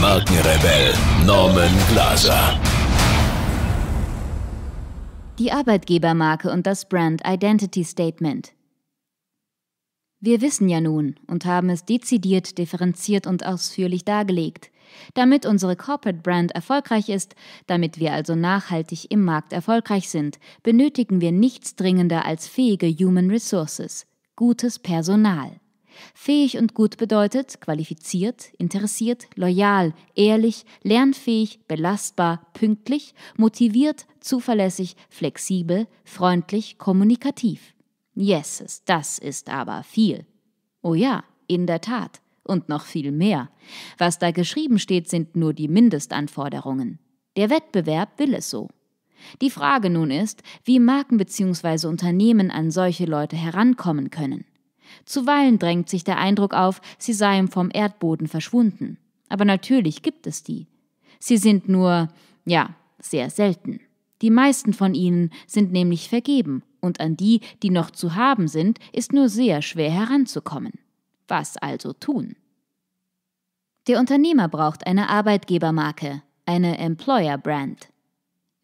Markenrebell Norman Glaser. Die Arbeitgebermarke und das Brand Identity Statement. Wir wissen ja nun und haben es dezidiert, differenziert und ausführlich dargelegt. Damit unsere Corporate Brand erfolgreich ist, damit wir also nachhaltig im Markt erfolgreich sind, benötigen wir nichts dringender als fähige Human Resources, gutes Personal. Fähig und gut bedeutet qualifiziert, interessiert, loyal, ehrlich, lernfähig, belastbar, pünktlich, motiviert, zuverlässig, flexibel, freundlich, kommunikativ. Yes, das ist aber viel. Oh ja, in der Tat. Und noch viel mehr. Was da geschrieben steht, sind nur die Mindestanforderungen. Der Wettbewerb will es so. Die Frage nun ist, wie Marken bzw. Unternehmen an solche Leute herankommen können. Zuweilen drängt sich der Eindruck auf, sie seien vom Erdboden verschwunden. Aber natürlich gibt es die. Sie sind nur, ja, sehr selten. Die meisten von ihnen sind nämlich vergeben, und an die, die noch zu haben sind, ist nur sehr schwer heranzukommen. Was also tun? Der Unternehmer braucht eine Arbeitgebermarke, eine Employer Brand.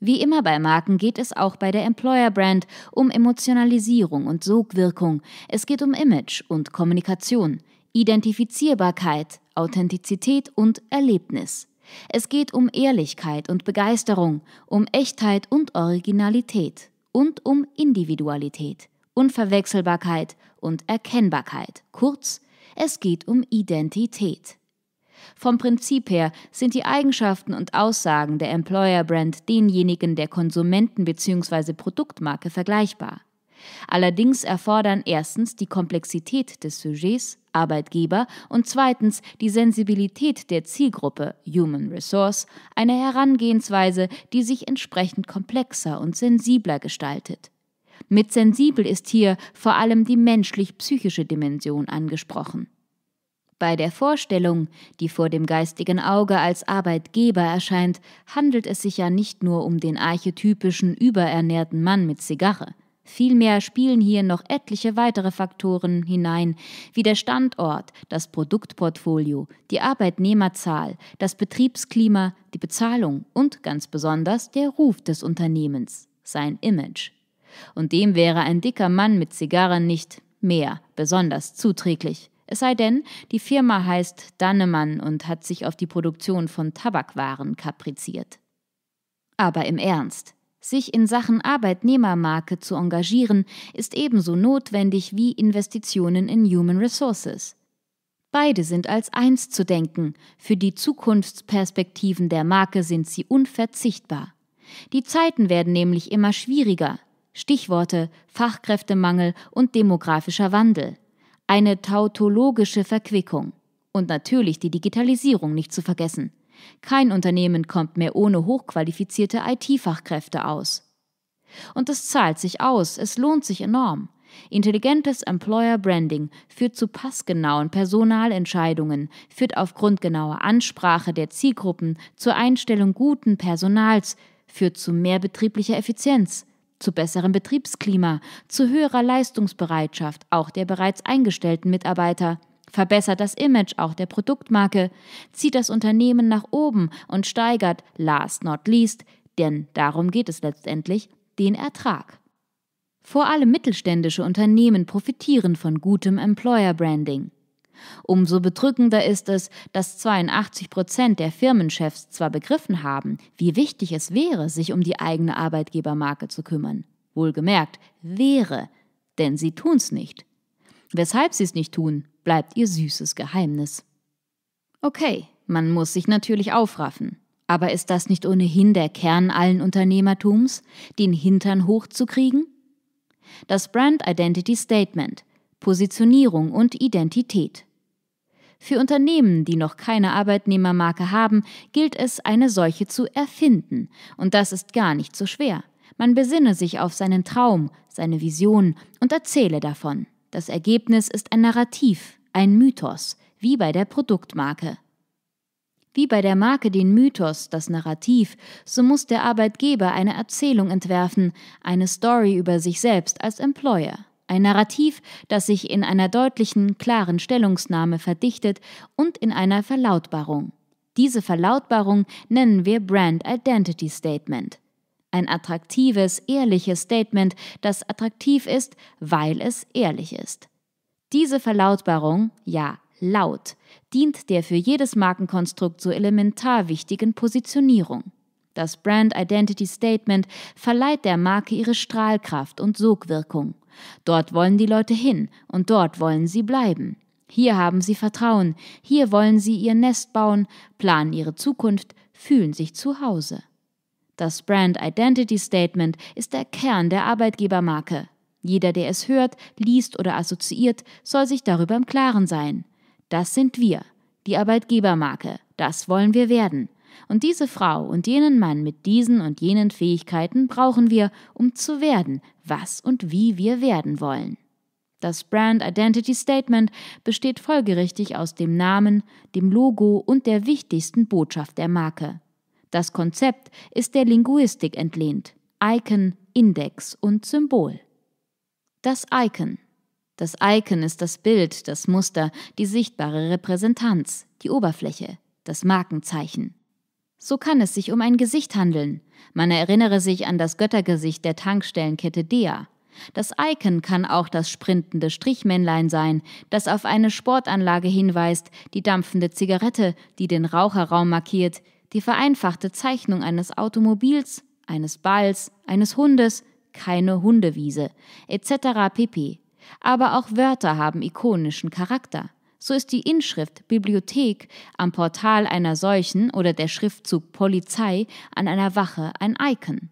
Wie immer bei Marken geht es auch bei der Employer Brand um Emotionalisierung und Sogwirkung. Es geht um Image und Kommunikation, Identifizierbarkeit, Authentizität und Erlebnis. Es geht um Ehrlichkeit und Begeisterung, um Echtheit und Originalität und um Individualität, Unverwechselbarkeit und Erkennbarkeit. Kurz, es geht um Identität. Vom Prinzip her sind die Eigenschaften und Aussagen der Employer Brand denjenigen der Konsumenten bzw. Produktmarke vergleichbar. Allerdings erfordern erstens die Komplexität des Sujets, Arbeitgeber, und zweitens die Sensibilität der Zielgruppe, Human Resource, eine Herangehensweise, die sich entsprechend komplexer und sensibler gestaltet. Mit sensibel ist hier vor allem die menschlich-psychische Dimension angesprochen. Bei der Vorstellung, die vor dem geistigen Auge als Arbeitgeber erscheint, handelt es sich ja nicht nur um den archetypischen überernährten Mann mit Zigarre. Vielmehr spielen hier noch etliche weitere Faktoren hinein, wie der Standort, das Produktportfolio, die Arbeitnehmerzahl, das Betriebsklima, die Bezahlung und ganz besonders der Ruf des Unternehmens, sein Image. Und dem wäre ein dicker Mann mit Zigarren nicht mehr besonders zuträglich. Es sei denn, die Firma heißt Dannemann und hat sich auf die Produktion von Tabakwaren kapriziert. Aber im Ernst, sich in Sachen Arbeitnehmermarke zu engagieren, ist ebenso notwendig wie Investitionen in Human Resources. Beide sind als eins zu denken, für die Zukunftsperspektiven der Marke sind sie unverzichtbar. Die Zeiten werden nämlich immer schwieriger. Stichworte Fachkräftemangel und demografischer Wandel eine tautologische Verquickung. Und natürlich die Digitalisierung nicht zu vergessen. Kein Unternehmen kommt mehr ohne hochqualifizierte IT-Fachkräfte aus. Und es zahlt sich aus, es lohnt sich enorm. Intelligentes Employer Branding führt zu passgenauen Personalentscheidungen, führt aufgrund genauer Ansprache der Zielgruppen zur Einstellung guten Personals, führt zu mehr betrieblicher Effizienz, zu besserem Betriebsklima, zu höherer Leistungsbereitschaft auch der bereits eingestellten Mitarbeiter, verbessert das Image auch der Produktmarke, zieht das Unternehmen nach oben und steigert, last not least, denn darum geht es letztendlich, den Ertrag. Vor allem mittelständische Unternehmen profitieren von gutem Employer Branding. Umso bedrückender ist es, dass 82 Prozent der Firmenchefs zwar begriffen haben, wie wichtig es wäre, sich um die eigene Arbeitgebermarke zu kümmern. Wohlgemerkt, wäre, denn sie tun's nicht. Weshalb sie es nicht tun, bleibt ihr süßes Geheimnis. Okay, man muss sich natürlich aufraffen. Aber ist das nicht ohnehin der Kern allen Unternehmertums, den Hintern hochzukriegen? Das Brand Identity Statement – Positionierung und Identität. Für Unternehmen, die noch keine Arbeitnehmermarke haben, gilt es, eine solche zu erfinden. Und das ist gar nicht so schwer. Man besinne sich auf seinen Traum, seine Vision und erzähle davon. Das Ergebnis ist ein Narrativ, ein Mythos, wie bei der Produktmarke. Wie bei der Marke den Mythos, das Narrativ, so muss der Arbeitgeber eine Erzählung entwerfen, eine Story über sich selbst als Employer. Ein Narrativ, das sich in einer deutlichen, klaren Stellungsnahme verdichtet und in einer Verlautbarung. Diese Verlautbarung nennen wir Brand Identity Statement. Ein attraktives, ehrliches Statement, das attraktiv ist, weil es ehrlich ist. Diese Verlautbarung, ja, laut, dient der für jedes Markenkonstrukt so elementar wichtigen Positionierung. Das Brand Identity Statement verleiht der Marke ihre Strahlkraft und Sogwirkung. Dort wollen die Leute hin und dort wollen sie bleiben. Hier haben sie Vertrauen, hier wollen sie ihr Nest bauen, planen ihre Zukunft, fühlen sich zu Hause. Das Brand Identity Statement ist der Kern der Arbeitgebermarke. Jeder, der es hört, liest oder assoziiert, soll sich darüber im Klaren sein. Das sind wir, die Arbeitgebermarke, das wollen wir werden. Und diese Frau und jenen Mann mit diesen und jenen Fähigkeiten brauchen wir, um zu werden, was und wie wir werden wollen. Das Brand Identity Statement besteht folgerichtig aus dem Namen, dem Logo und der wichtigsten Botschaft der Marke. Das Konzept ist der Linguistik entlehnt. Icon, Index und Symbol. Das Icon. Das Icon ist das Bild, das Muster, die sichtbare Repräsentanz, die Oberfläche, das Markenzeichen. So kann es sich um ein Gesicht handeln. Man erinnere sich an das Göttergesicht der Tankstellenkette Dea. Das Icon kann auch das sprintende Strichmännlein sein, das auf eine Sportanlage hinweist, die dampfende Zigarette, die den Raucherraum markiert, die vereinfachte Zeichnung eines Automobils, eines Balls, eines Hundes, keine Hundewiese, etc. pp. Aber auch Wörter haben ikonischen Charakter so ist die Inschrift Bibliothek am Portal einer solchen oder der Schriftzug Polizei an einer Wache ein Icon.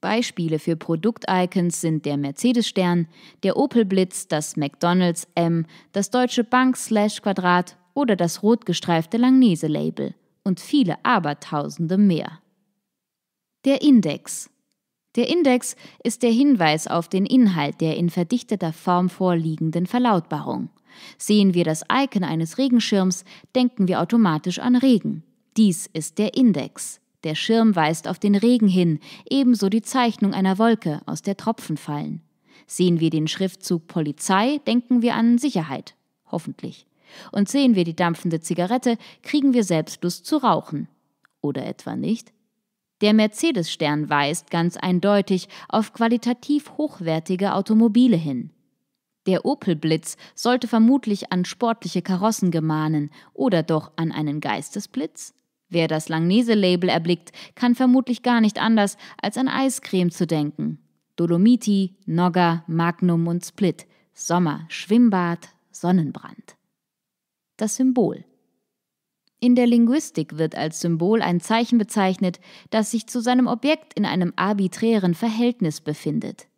Beispiele für Produkt-Icons sind der Mercedes-Stern, der Opel-Blitz, das McDonalds M, das Deutsche Bank-Quadrat slash oder das rot gestreifte Langnese-Label und viele Abertausende mehr. Der Index. Der Index ist der Hinweis auf den Inhalt der in verdichteter Form vorliegenden Verlautbarung. Sehen wir das Icon eines Regenschirms, denken wir automatisch an Regen. Dies ist der Index. Der Schirm weist auf den Regen hin, ebenso die Zeichnung einer Wolke, aus der Tropfen fallen. Sehen wir den Schriftzug Polizei, denken wir an Sicherheit. Hoffentlich. Und sehen wir die dampfende Zigarette, kriegen wir selbst Lust zu rauchen. Oder etwa nicht? Der Mercedes-Stern weist ganz eindeutig auf qualitativ hochwertige Automobile hin. Der Opelblitz sollte vermutlich an sportliche Karossen gemahnen oder doch an einen Geistesblitz? Wer das Langnese-Label erblickt, kann vermutlich gar nicht anders, als an Eiscreme zu denken. Dolomiti, Nogger, Magnum und Split. Sommer, Schwimmbad, Sonnenbrand. Das Symbol. In der Linguistik wird als Symbol ein Zeichen bezeichnet, das sich zu seinem Objekt in einem arbiträren Verhältnis befindet.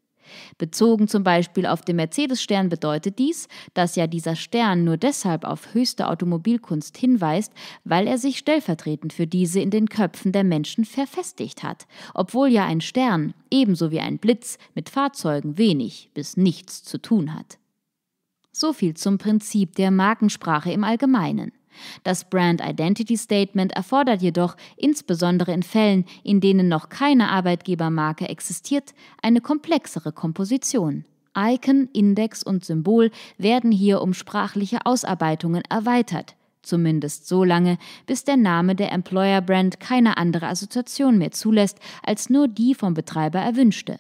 Bezogen zum Beispiel auf den Mercedes-Stern bedeutet dies, dass ja dieser Stern nur deshalb auf höchste Automobilkunst hinweist, weil er sich stellvertretend für diese in den Köpfen der Menschen verfestigt hat, obwohl ja ein Stern ebenso wie ein Blitz mit Fahrzeugen wenig bis nichts zu tun hat. So viel zum Prinzip der Markensprache im Allgemeinen. Das Brand Identity Statement erfordert jedoch, insbesondere in Fällen, in denen noch keine Arbeitgebermarke existiert, eine komplexere Komposition. Icon, Index und Symbol werden hier um sprachliche Ausarbeitungen erweitert, zumindest so lange, bis der Name der Employer Brand keine andere Assoziation mehr zulässt als nur die vom Betreiber erwünschte.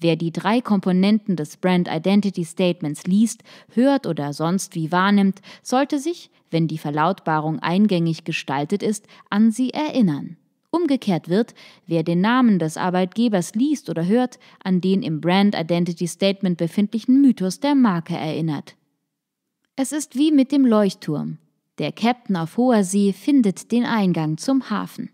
Wer die drei Komponenten des Brand Identity Statements liest, hört oder sonst wie wahrnimmt, sollte sich, wenn die Verlautbarung eingängig gestaltet ist, an sie erinnern. Umgekehrt wird, wer den Namen des Arbeitgebers liest oder hört, an den im Brand Identity Statement befindlichen Mythos der Marke erinnert. Es ist wie mit dem Leuchtturm. Der Captain auf hoher See findet den Eingang zum Hafen.